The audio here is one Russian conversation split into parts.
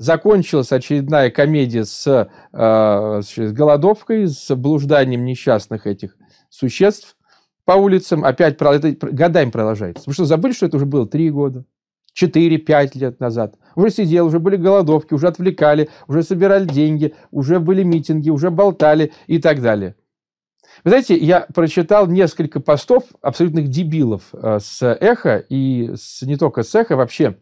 закончилась очередная комедия с, э, с голодовкой, с блужданием несчастных этих существ по улицам. Опять это годами продолжается. Вы что, забыли, что это уже было три года? четыре, пять лет назад. Уже сидел, уже были голодовки, уже отвлекали, уже собирали деньги, уже были митинги, уже болтали и так далее. Вы знаете, я прочитал несколько постов абсолютных дебилов э, с эхо и с, не только с эхо, вообще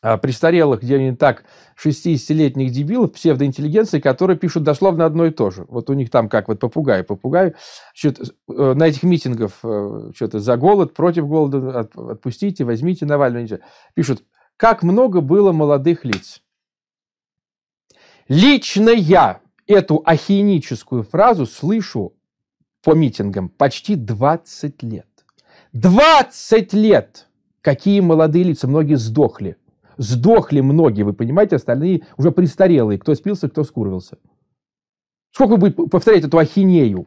а, престарелых, где они так, 60-летних дебилов, псевдоинтеллигенции, которые пишут дословно одно и то же. Вот у них там как вот попугай, попугай. Значит, э, на этих митингах э, что-то за голод, против голода, отпустите, возьмите Навального. Пишут, как много было молодых лиц. Лично я эту ахиническую фразу слышу по митингам почти 20 лет. 20 лет! Какие молодые лица, многие сдохли Сдохли многие, вы понимаете, остальные уже престарелые. Кто спился, кто скурвился. Сколько вы будете повторять эту ахинею?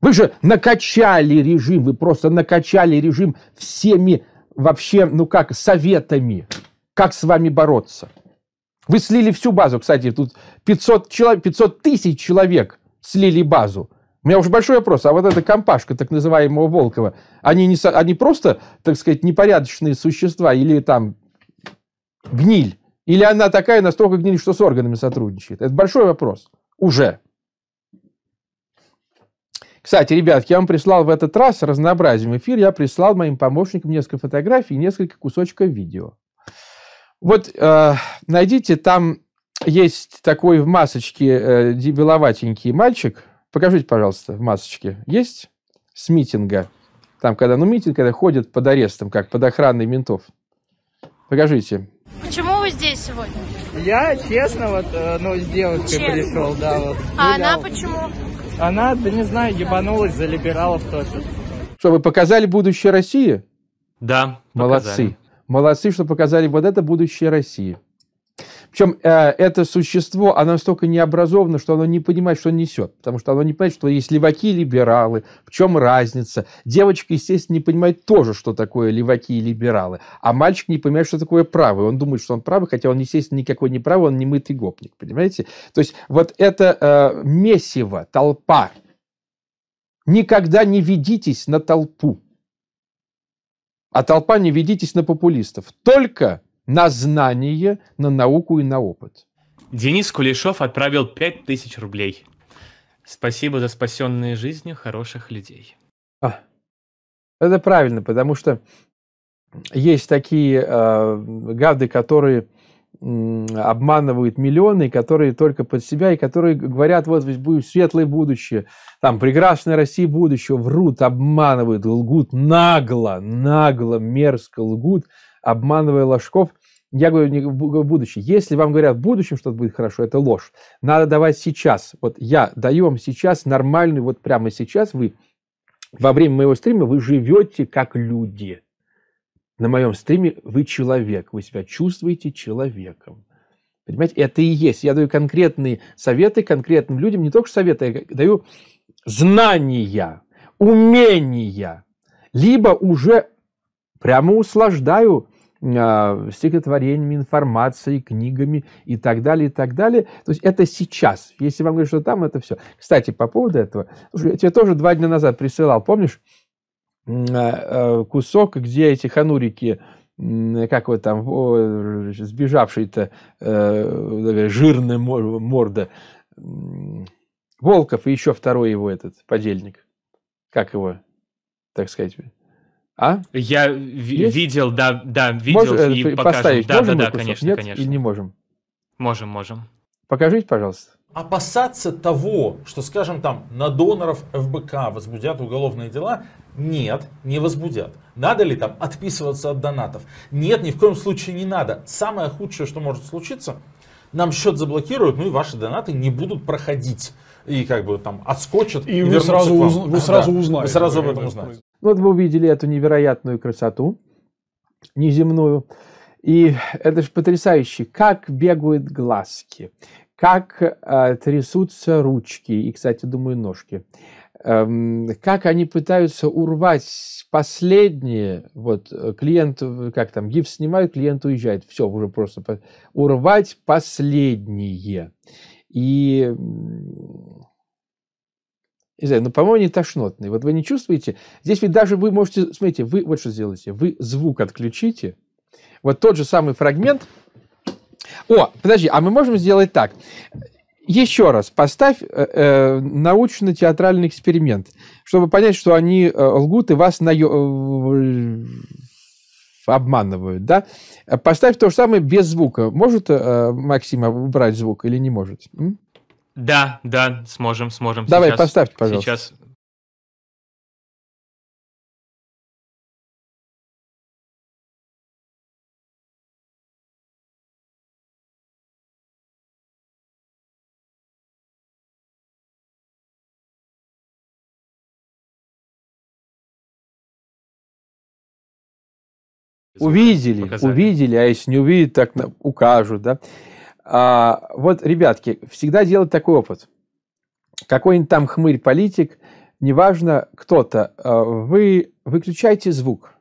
Вы же накачали режим, вы просто накачали режим всеми вообще, ну как, советами, как с вами бороться. Вы слили всю базу, кстати, тут 500, человек, 500 тысяч человек слили базу. У меня уже большой вопрос. А вот эта компашка так называемого Волкова, они, не, они просто, так сказать, непорядочные существа или там гниль? Или она такая настолько гниль, что с органами сотрудничает? Это большой вопрос. Уже. Кстати, ребятки, я вам прислал в этот раз разнообразием эфир, я прислал моим помощникам несколько фотографий и несколько кусочков видео. Вот э, найдите, там есть такой в масочке э, беловатенький мальчик – Покажите, пожалуйста, в масочке. Есть с митинга? Там, когда, ну, митинг, когда ходят под арестом, как под охраной ментов. Покажите. Почему вы здесь сегодня? Я, честно, вот, э, ну, с девушкой честно. пришел, да, вот. А она почему? Она, да не знаю, ебанулась за либералов тоже. Что, вы показали будущее России? Да, показали. Молодцы. Молодцы, что показали вот это будущее России. Причем э, это существо, оно настолько необразовано, что оно не понимает, что несет. Потому что оно не понимает, что есть леваки и либералы, в чем разница. Девочка, естественно, не понимает тоже, что такое леваки и либералы. А мальчик не понимает, что такое правый. Он думает, что он правый, хотя он, естественно, никакой не правый, он не мытый гопник. Понимаете? То есть вот это э, месиво, толпа. Никогда не ведитесь на толпу. А толпа не ведитесь на популистов. Только на знание, на науку и на опыт. Денис Кулешов отправил 5000 рублей. Спасибо за спасенные жизни хороших людей. А, это правильно, потому что есть такие э, гады, которые обманывают миллионы, которые только под себя, и которые говорят, вот будет светлое будущее, там прекрасная Россия будущего, врут, обманывают, лгут нагло, нагло, мерзко лгут, обманывая ложков. Я говорю не в будущем. Если вам говорят в будущем что-то будет хорошо, это ложь. Надо давать сейчас. Вот я даю вам сейчас нормальный, вот прямо сейчас вы во время моего стрима вы живете как люди. На моем стриме вы человек, вы себя чувствуете человеком. Понимаете, это и есть. Я даю конкретные советы конкретным людям, не только советы, а я даю знания, умения, либо уже прямо услаждаю а, стихотворениями, информацией, книгами и так далее, и так далее. То есть это сейчас. Если вам говорят, что там, это все. Кстати, по поводу этого, я тебе тоже два дня назад присылал, помнишь, э, э, кусок, где эти ханурики как вот там сбежавший-то э, жирная морда Волков и еще второй его этот подельник. Как его, так сказать, а? Я Есть? видел, да, да, видел Мож... Э, и Поставить да, можем да, да, выпуск? конечно, Нет, конечно. И не можем? Можем, можем. Покажите, пожалуйста. Опасаться того, что, скажем там, на доноров ФБК возбудят уголовные дела, нет, не возбудят. Надо ли там отписываться от донатов? Нет, ни в коем случае не надо. Самое худшее, что может случиться, нам счет заблокируют, ну и ваши донаты не будут проходить и как бы там отскочат. И, и вы, сразу, уз... вы сразу да. узнаете. Вы сразу об этом узнаете. Ну вот вы увидели эту невероятную красоту неземную. И это же потрясающе, как бегают глазки, как э, трясутся ручки и, кстати, думаю, ножки, эм, как они пытаются урвать последнее, вот э, клиент, э, как там, гипс снимают, клиент уезжает, все, уже просто по... урвать последнее. И не знаю, но, ну, по-моему, не тошнотный. Вот вы не чувствуете? Здесь ведь даже вы можете, смотрите, вы вот что сделаете. Вы звук отключите. Вот тот же самый фрагмент. О, подожди, а мы можем сделать так. Еще раз, поставь э, э научно-театральный эксперимент, чтобы понять, что они э, лгут и вас на... Э, обманывают, да? Э, поставь то же самое без звука. Может э, Максим а, убрать звук или не может? М? Да, да, сможем, сможем. Давай, сейчас, поставьте, пожалуйста. Сейчас Увидели, показали. увидели, а если не увидят, так укажут, да. А, вот, ребятки, всегда делать такой опыт. Какой-нибудь там хмырь-политик, неважно кто-то, а, вы выключайте звук.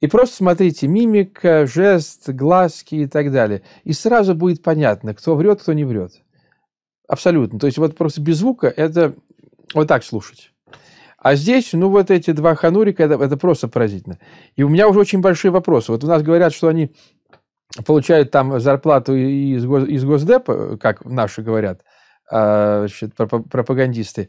И просто смотрите мимика, жест, глазки и так далее. И сразу будет понятно, кто врет, кто не врет. Абсолютно. То есть вот просто без звука это вот так слушать. А здесь, ну, вот эти два ханурика, это, это просто поразительно. И у меня уже очень большие вопросы. Вот у нас говорят, что они получают там зарплату из, гос, из Госдепа, как наши говорят, а, значит, пропагандисты.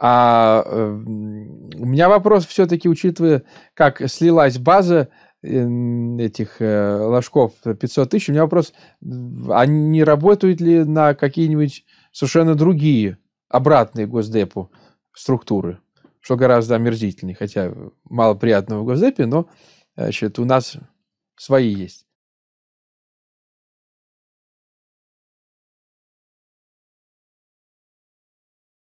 А эм, у меня вопрос все-таки, учитывая, как слилась база эм, этих э, ложков 500 тысяч, у меня вопрос, они а не работают ли на какие-нибудь совершенно другие, обратные Госдепу структуры? что гораздо омерзительнее, хотя мало приятного в Госдепе, но э, значит, у нас свои есть.